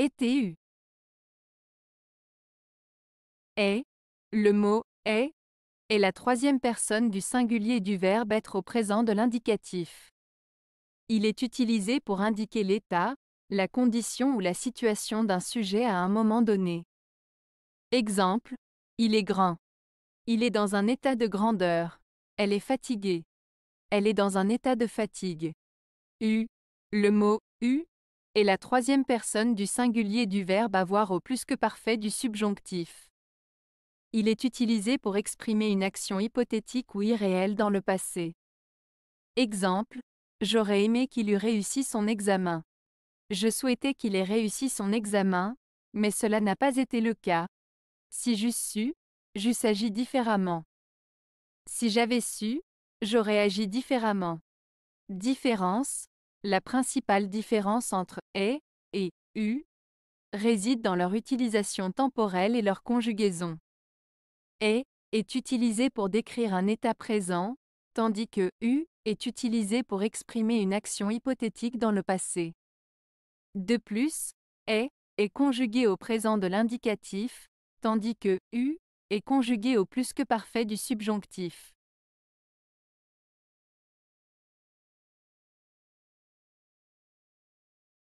ETU. Est. Le mot est est la troisième personne du singulier du verbe être au présent de l'indicatif. Il est utilisé pour indiquer l'état, la condition ou la situation d'un sujet à un moment donné. Exemple, il est grand. Il est dans un état de grandeur. Elle est fatiguée. Elle est dans un état de fatigue. U. Le mot U est la troisième personne du singulier du verbe avoir au plus que parfait du subjonctif. Il est utilisé pour exprimer une action hypothétique ou irréelle dans le passé. Exemple, j'aurais aimé qu'il eût réussi son examen. Je souhaitais qu'il ait réussi son examen, mais cela n'a pas été le cas. Si j'eusse su, j'eusse agi différemment. Si j'avais su, j'aurais agi différemment. Différence, la principale différence entre est et u réside dans leur utilisation temporelle et leur conjugaison. Est est utilisé pour décrire un état présent, tandis que u est utilisé pour exprimer une action hypothétique dans le passé. De plus, est est conjugué au présent de l'indicatif, tandis que u est conjugué au plus que parfait du subjonctif.